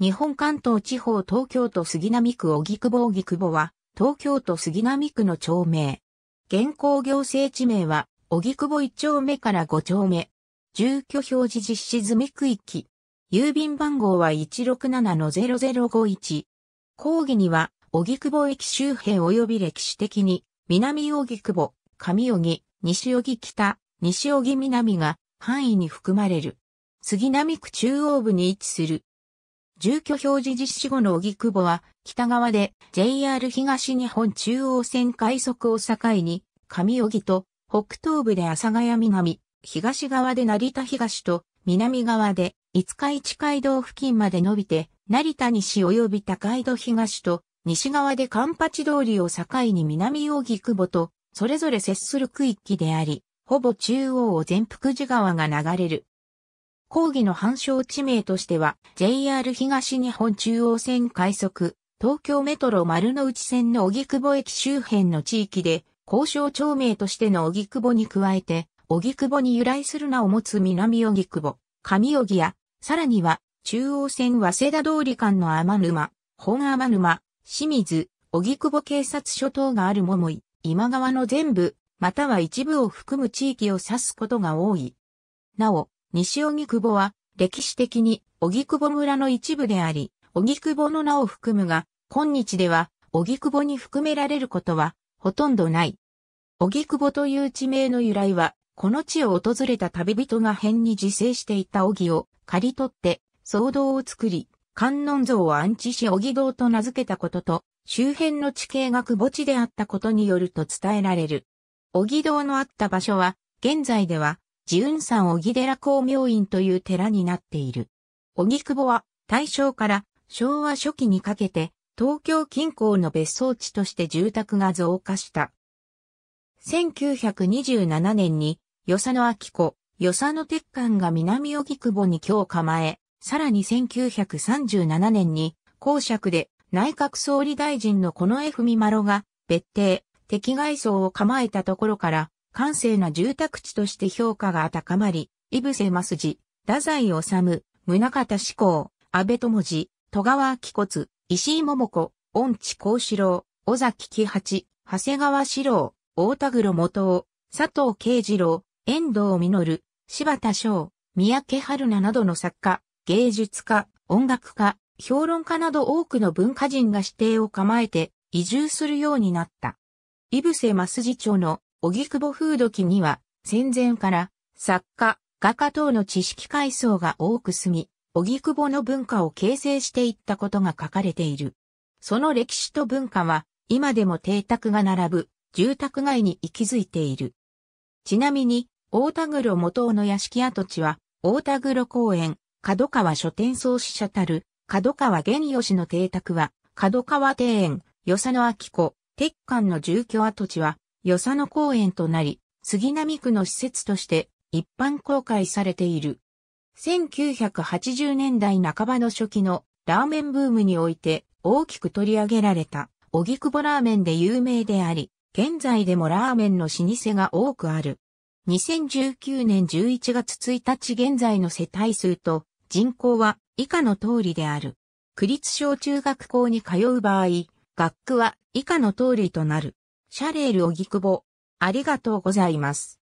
日本関東地方東京都杉並区荻窪荻窪は、東京都杉並区の町名。現行行政地名は、荻窪1丁目から5丁目。住居表示実施済み区域。郵便番号は167-0051。講義には、荻窪駅周辺及び歴史的に、南荻窪、上荻、西荻北、西荻南が範囲に含まれる。杉並区中央部に位置する住居表示実施後の荻窪は、北側で JR 東日本中央線快速を境に、上荻と、北東部で阿佐ヶ谷南、東側で成田東と、南側で五日市街道付近まで伸びて、成田西及び高井戸東と、西側でカンパチ通りを境に南荻窪と、それぞれ接する区域であり、ほぼ中央を全福寺川が流れる。講義の反証地名としては、JR 東日本中央線快速、東京メトロ丸の内線の荻窪駅周辺の地域で、交渉町名としての荻窪に加えて、荻窪に由来する名を持つ南荻窪、上荻や、さらには、中央線早稲田通り間の天沼、本天沼、清水、荻窪警察署等がある桃井、今川の全部、または一部を含む地域を指すことが多い。なお、西荻窪は、歴史的に荻窪村の一部であり、荻窪の名を含むが、今日では、荻窪に含められることは、ほとんどない。荻窪という地名の由来は、この地を訪れた旅人が変に自生していた荻を刈り取って、騒動を作り、観音像を安置し荻堂と名付けたことと、周辺の地形が窪地であったことによると伝えられる。荻堂のあった場所は、現在では、慈雲山木寺光明院という寺になっている。久保は大正から昭和初期にかけて東京近郊の別荘地として住宅が増加した。1927年に与謝野明子、与謝野鉄管が南久保に今日構え、さらに1937年に公爵で内閣総理大臣のこの文丸が別邸、敵外層を構えたところから閑静な住宅地として評価が高まり、イ伏セ治、太宰治、宗方志功、安倍智次、戸川紀骨、石井桃子、恩知幸四郎、尾崎喜八、長谷川四郎、大田黒元夫、佐藤慶次郎、遠藤実、柴田翔、三宅春菜などの作家、芸術家、音楽家、評論家など多くの文化人が指定を構えて移住するようになった。イ伏セ治町の荻窪風土記には、戦前から作家、画家等の知識階層が多く住み、荻窪の文化を形成していったことが書かれている。その歴史と文化は、今でも邸宅が並ぶ、住宅街に息づいている。ちなみに、大田黒元尾の屋敷跡地は、大田黒公園、角川書店創始者たる、角川玄義の邸宅は、角川庭園、与謝野明子、鉄管の住居跡地は、与謝野公園となり、杉並区の施設として一般公開されている。1980年代半ばの初期のラーメンブームにおいて大きく取り上げられた、おぎくぼラーメンで有名であり、現在でもラーメンの老舗が多くある。2019年11月1日現在の世帯数と人口は以下の通りである。区立小中学校に通う場合、学区は以下の通りとなる。シャレールくぼ、ありがとうございます。